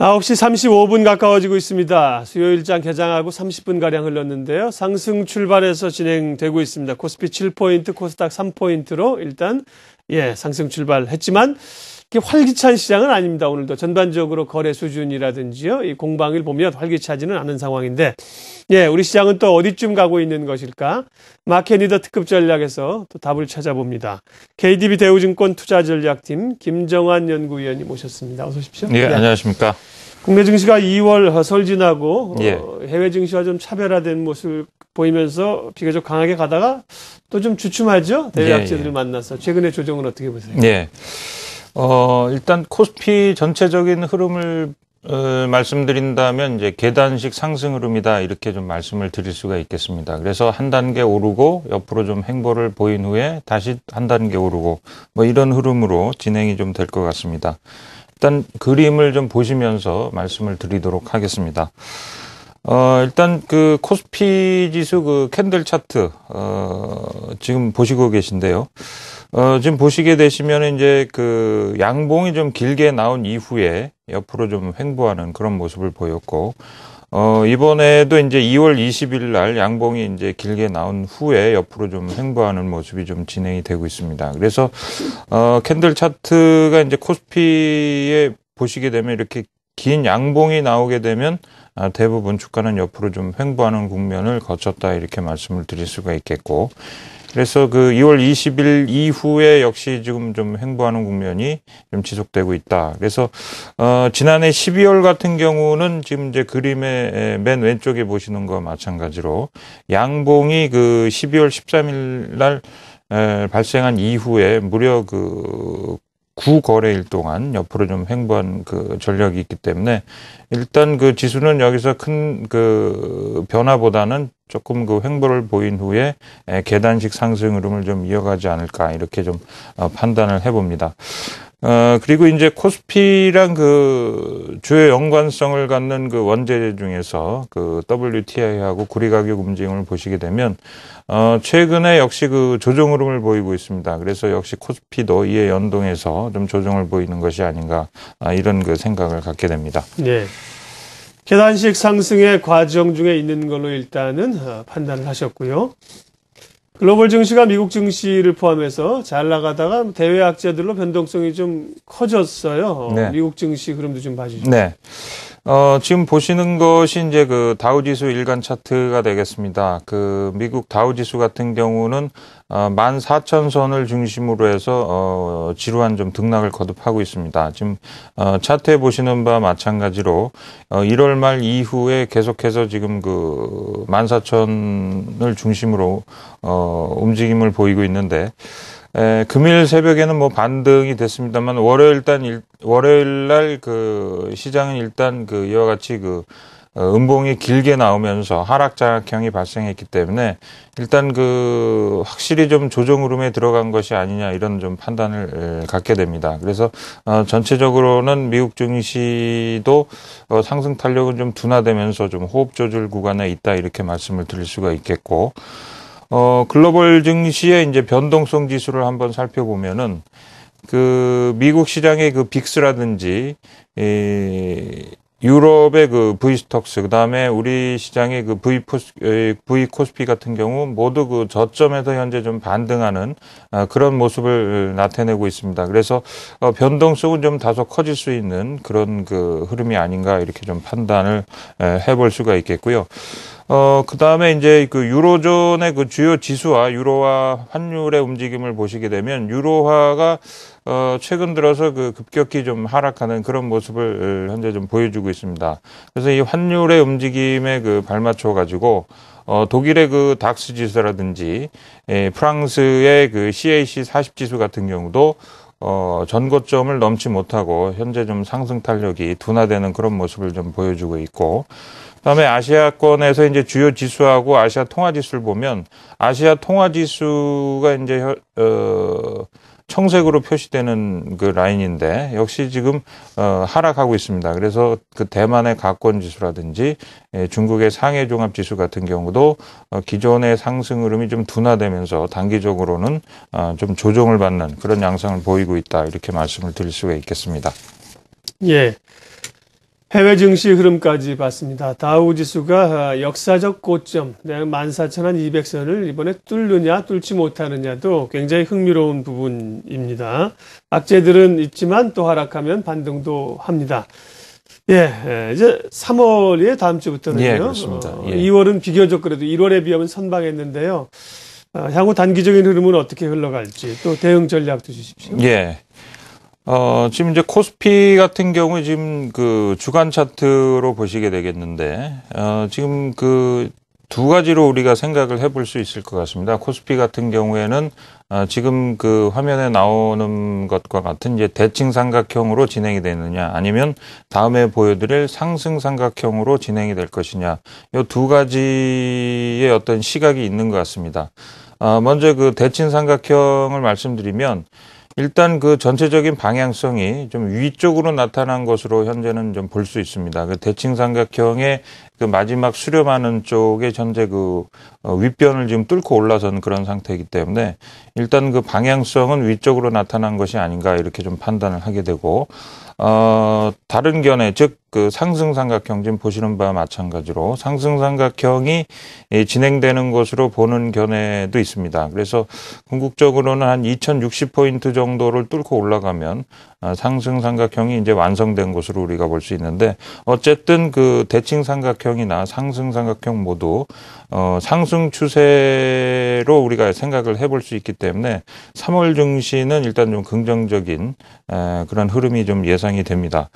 9시 35분 가까워지고 있습니다. 수요일장 개장하고 30분가량 흘렀는데요. 상승 출발해서 진행되고 있습니다. 코스피 7포인트, 코스닥 3포인트로 일단, 예, 상승 출발했지만, 이렇게 활기찬 시장은 아닙니다. 오늘도 전반적으로 거래 수준이라든지요. 이 공방일 보면 활기차지는 않은 상황인데 예, 우리 시장은 또 어디쯤 가고 있는 것일까? 마켓 리더 특급 전략에서 또 답을 찾아봅니다. KDB 대우증권 투자 전략팀 김정환 연구위원이 모셨습니다. 어서 오십시오. 예, 네. 안녕하십니까? 국내 증시가 2월 설진하고 어, 예. 어, 해외 증시와 좀 차별화된 모습을 보이면서 비교적 강하게 가다가 또 좀 주춤하죠 대외 예, 악재들을 예. 만나서 최근의 조정은 어떻게 보세요? 예. 어, 일단 코스피 전체적인 흐름을 어, 말씀드린다면 이제 계단식 상승 흐름이다 이렇게 좀 말씀을 드릴 수가 있겠습니다. 그래서 한 단계 오르고 옆으로 좀 행보를 보인 후에 다시 한 단계 오르고 뭐 이런 흐름으로 진행이 좀 될 것 같습니다. 일단 그림을 좀 보시면서 말씀을 드리도록 하겠습니다. 어, 일단 그 코스피 지수 그 캔들 차트 어, 지금 보시고 계신데요. 어, 지금 보시게 되시면 이제 그 양봉이 좀 길게 나온 이후에 옆으로 좀 횡보하는 그런 모습을 보였고, 어, 이번에도 이제 2월 20일 날 양봉이 이제 길게 나온 후에 옆으로 좀 횡보하는 모습이 좀 진행이 되고 있습니다. 그래서, 어, 캔들 차트가 이제 코스피에 보시게 되면 이렇게 긴 양봉이 나오게 되면 아, 대부분 주가는 옆으로 좀 횡보하는 국면을 거쳤다 이렇게 말씀을 드릴 수가 있겠고 그래서 그 2월 20일 이후에 역시 지금 좀 횡보하는 국면이 좀 지속되고 있다. 그래서 어 지난해 12월 같은 경우는 지금 이제 그림의 맨 왼쪽에 보시는 거 마찬가지로 양봉이 그 12월 13일 날 발생한 이후에 무려 그 9거래일 동안 옆으로 좀 횡보한 그 전력이 있기 때문에 일단 그 지수는 여기서 큰 그 변화보다는 조금 그 횡보를 보인 후에 계단식 상승 흐름을 좀 이어가지 않을까 이렇게 좀 어, 판단을 해봅니다. 어, 그리고 이제 코스피랑 그 주요 연관성을 갖는 그 원재 료 중에서 그 WTI하고 구리 가격 움직임을 보시게 되면 어, 최근에 역시 그 조정 흐름을 보이고 있습니다. 그래서 역시 코스피도 이에 연동해서 좀 조정을 보이는 것이 아닌가 아, 이런 그 생각을 갖게 됩니다. 네. 계단식 상승의 과정 중에 있는 걸로 일단은 어, 판단을 하셨고요. 글로벌 증시가 미국 증시를 포함해서 잘 나가다가 대외 악재들로 변동성이 좀 커졌어요. 네. 미국 증시 흐름도좀 봐주시죠. 네. 어, 지금 보시는 것이 이제 그 다우지수 일간 차트가 되겠습니다. 그 미국 다우지수 같은 경우는 어, 14,000선을 중심으로 해서 어, 지루한 좀 등락을 거듭하고 있습니다. 지금 어, 차트에 보시는 바와 마찬가지로 어, 1월 말 이후에 계속해서 지금 그 14,000을 중심으로 어, 움직임을 보이고 있는데 에, 금일 새벽에는 뭐 반등이 됐습니다만 월요일 단 월요일 날 그 시장은 일단 그 이와 같이 그 어, 음봉이 길게 나오면서 하락 장악형이 발생했기 때문에 일단 그 확실히 좀 조정 흐름에 들어간 것이 아니냐 이런 좀 판단을 갖게 됩니다. 그래서 어 전체적으로는 미국 증시도 어 상승 탄력은 좀 둔화되면서 좀 호흡 조절 구간에 있다 이렇게 말씀을 드릴 수가 있겠고 어, 글로벌 증시의 이제 변동성 지수를 한번 살펴보면은 그 미국 시장의 그 빅스라든지 이 유럽의 그 V스톡스 그다음에 우리 시장의 그 V V 코스피 같은 경우 모두 그 저점에서 현재 좀 반등하는 아, 그런 모습을 나타내고 있습니다. 그래서 어, 변동성은 좀 다소 커질 수 있는 그런 그 흐름이 아닌가 이렇게 좀 판단을 해볼 수가 있겠고요. 어, 그 다음에 이제 그 유로존의 그 주요 지수와 유로화 환율의 움직임을 보시게 되면 유로화가 어, 최근 들어서 그 급격히 좀 하락하는 그런 모습을 현재 좀 보여주고 있습니다. 그래서 이 환율의 움직임에 그 발맞춰 가지고 어, 독일의 그 닥스 지수라든지 예, 프랑스의 그 CAC 40 지수 같은 경우도 어, 전고점을 넘지 못하고 현재 좀 상승 탄력이 둔화되는 그런 모습을 좀 보여주고 있고 그다음에 아시아권에서 이제 주요 지수하고 아시아 통화 지수를 보면 아시아 통화 지수가 이제 어 청색으로 표시되는 그 라인인데 역시 지금 어, 하락하고 있습니다. 그래서 그 대만의 가권 지수라든지 예, 중국의 상해 종합 지수 같은 경우도 어, 기존의 상승 흐름이 좀 둔화되면서 단기적으로는 어, 좀 조정을 받는 그런 양상을 보이고 있다 이렇게 말씀을 드릴 수가 있겠습니다. 예. 해외 증시 흐름까지 봤습니다. 다우 지수가 아, 역사적 고점, 14,200선을 이번에 뚫느냐 뚫지 못하느냐도 굉장히 흥미로운 부분입니다. 악재들은 있지만 또 하락하면 반등도 합니다. 예, 예 이제 3월에 다음 주부터는요. 예, 그렇습니다. 어, 예. 2월은 비교적 그래도 1월에 비하면 선방했는데요. 아, 향후 단기적인 흐름은 어떻게 흘러갈지 또 대응 전략도 주십시오. 예. 어, 지금 이제 코스피 같은 경우에 지금 그 주간 차트로 보시게 되겠는데, 어, 지금 그 두 가지로 우리가 생각을 해볼 수 있을 것 같습니다. 코스피 같은 경우에는 어, 지금 그 화면에 나오는 것과 같은 이제 대칭 삼각형으로 진행이 되느냐 아니면 다음에 보여드릴 상승 삼각형으로 진행이 될 것이냐 이 두 가지의 어떤 시각이 있는 것 같습니다. 어, 먼저 그 대칭 삼각형을 말씀드리면 일단 그 전체적인 방향성이 좀 위쪽으로 나타난 것으로 현재는 좀 볼 수 있습니다. 그 대칭 삼각형의 그 마지막 수렴하는 쪽에 현재 그 어, 윗변을 지금 뚫고 올라선 그런 상태이기 때문에 일단 그 방향성은 위쪽으로 나타난 것이 아닌가 이렇게 좀 판단을 하게 되고 어 다른 견해 즉 그 상승 삼각형 지금 보시는 바와 마찬가지로 상승 삼각형이 예, 진행되는 것으로 보는 견해도 있습니다. 그래서 궁극적으로는 한 2060포인트 정도를 뚫고 올라가면 아, 상승 삼각형이 이제 완성된 것으로 우리가 볼 수 있는데 어쨌든 그 대칭 삼각형이나 상승 삼각형 모두 어 상승 추세로 우리가 생각을 해볼 수 있기 때문에 3월 증시는 일단 좀 긍정적인 그런 흐름이 좀 예상이 됩니다.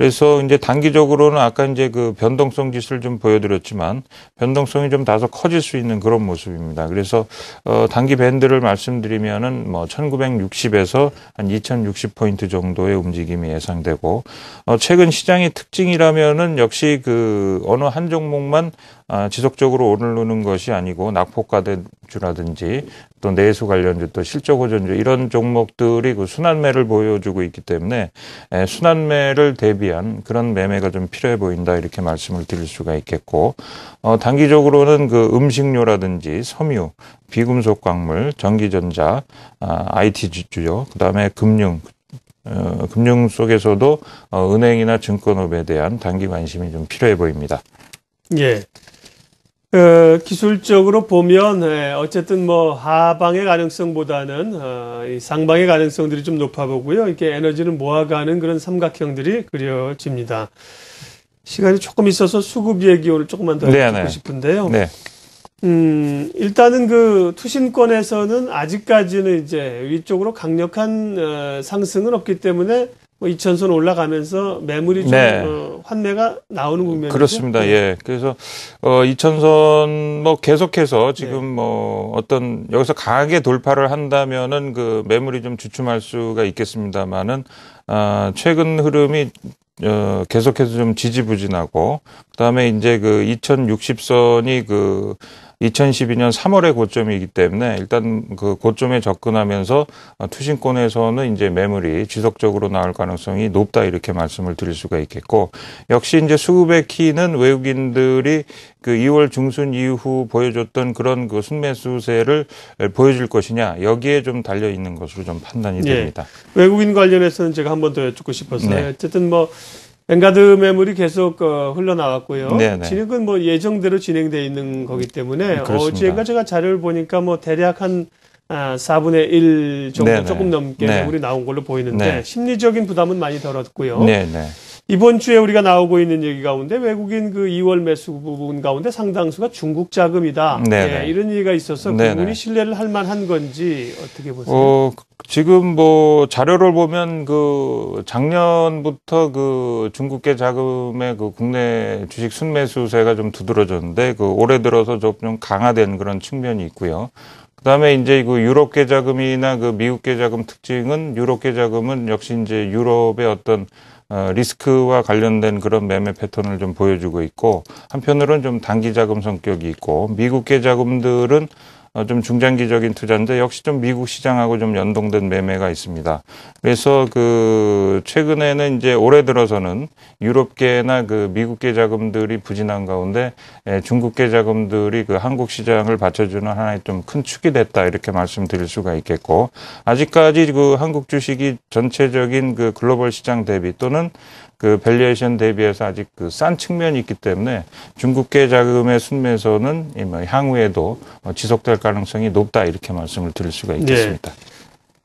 그래서 이제 단기적으로는 아까 이제 그 변동성 지수를 좀 보여드렸지만 변동성이 좀 다소 커질 수 있는 그런 모습입니다. 그래서 어 단기 밴드를 말씀드리면은 뭐 1960에서 한 2060포인트 정도의 움직임이 예상되고 어 최근 시장의 특징이라면은 역시 그 어느 한 종목만 아 지속적으로 오르는 것이 아니고 낙폭가대주라든지 또 내수 관련주 또 실적 호전주 이런 종목들이 그 순환매를 보여주고 있기 때문에 예, 순환매를 대비 위한 그런 매매가 좀 필요해 보인다 이렇게 말씀을 드릴 수가 있겠고 어, 단기적으로는 그 음식료라든지 섬유, 비금속 광물, 전기전자, 아, IT 주요, 그다음에 금융 어, 금융 속에서도 어, 은행이나 증권업에 대한 단기 관심이 좀 필요해 보입니다. 예. 어, 기술적으로 보면 예, 어쨌든 뭐 하방의 가능성보다는 어, 이 상방의 가능성들이 좀 높아 보고요. 이렇게 에너지를 모아가는 그런 삼각형들이 그려집니다. 시간이 조금 있어서 수급 얘기 오늘 조금만 더 네, 해고 네. 싶은데요. 네. 음, 일단은 그 투신권에서는 아직까지는 이제 위쪽으로 강력한 어, 상승은 없기 때문에 뭐 이천선 올라가면서 매물이 좀 네. 어, 환매가 나오는 국면이죠. 그렇습니다. 네. 예. 그래서 어 이천선 뭐 계속해서 네. 지금 네. 뭐 어떤 여기서 강하게 돌파를 한다면은 그 매물이 좀 주춤할 수가 있겠습니다만은 아 최근 흐름이 어, 계속해서 좀 지지부진하고 그다음에 이제 그 2060선이 그 2012년 3월의 고점이기 때문에 일단 그 고점에 접근하면서 투신권에서는 이제 매물이 지속적으로 나올 가능성이 높다 이렇게 말씀을 드릴 수가 있겠고 역시 이제 수급의 키는 외국인들이 그 2월 중순 이후 보여줬던 그런 그 순매수세를 보여줄 것이냐 여기에 좀 달려 있는 것으로 좀 판단이 네. 됩니다. 네. 외국인 관련해서는 제가 한 번 더 여쭙고 싶었어요. 네. 어쨌든 뭐 엔가드 매물이 계속 어, 흘러나왔고요. 네, 네. 진행은 뭐 예정대로 진행돼 있는 거기 때문에 음, 어제가 제가 자료를 보니까 뭐 대략 한 아, 4분의 1 정도 네네. 네. 조금 넘게 네. 매물이 나온 걸로 보이는데 네네. 심리적인 부담은 많이 덜었고요. 네네. 이번 주에 우리가 나오고 있는 얘기 가운데 외국인 그 2월 매수 부분 가운데 상당수가 중국 자금이다. 네, 예, 네. 이런 얘기가 있어서 네네. 그분이 네. 신뢰를 할 만한 건지 어떻게 보세요? 어, 지금 뭐 자료를 보면 그 작년부터 그 중국계 자금의 그 국내 주식 순매수세가 좀 두드러졌는데 그 올해 들어서 조금 강화된 그런 측면이 있고요. 그다음에 이제 그 유럽계 자금이나 그 미국계 자금 특징은 유럽계 자금은 역시 이제 유럽의 어떤 어, 리스크와 관련된 그런 매매 패턴을 좀 보여주고 있고 한편으로는 좀 단기 자금 성격이 있고 미국계 자금들은 어, 좀 중장기적인 투자인데 역시 좀 미국 시장하고 좀 연동된 매매가 있습니다. 그래서 그 최근에는 이제 올해 들어서는 유럽계나 그 미국계 자금들이 부진한 가운데 예, 중국계 자금들이 그 한국 시장을 받쳐주는 하나의 좀 큰 축이 됐다 이렇게 말씀드릴 수가 있겠고 아직까지 그 한국 주식이 전체적인 그 글로벌 시장 대비 또는 그 밸리에이션 대비해서 아직 그 싼 측면이 있기 때문에 중국계 자금의 순매수는 뭐 향후에도 뭐 지속될 가능성이 높다 이렇게 말씀을 드릴 수가 네. 있겠습니다. 네.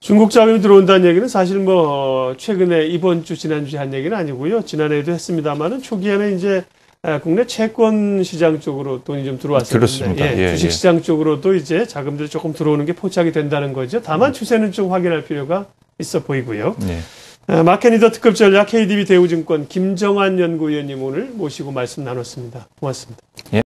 중국 자금이 들어온다는 얘기는 사실 뭐 어, 최근에 이번 주 지난주에 한 얘기는 아니고요. 지난해에도 했습니다만은 초기에는 이제 아, 국내 채권 시장 쪽으로 돈이 좀 들어왔었는데 그렇습니다. 예, 예, 주식 예. 시장 예. 쪽으로도 이제 자금들이 조금 들어오는 게 포착이 된다는 거죠. 다만 음. 추세는 좀 확인할 필요가 있어 보이고요. 네. 어, 마케니더 특급 전략 KDB 대우증권 김정환 연구위원님 오늘 모시고 말씀 나눴습니다. 고맙습니다. 예.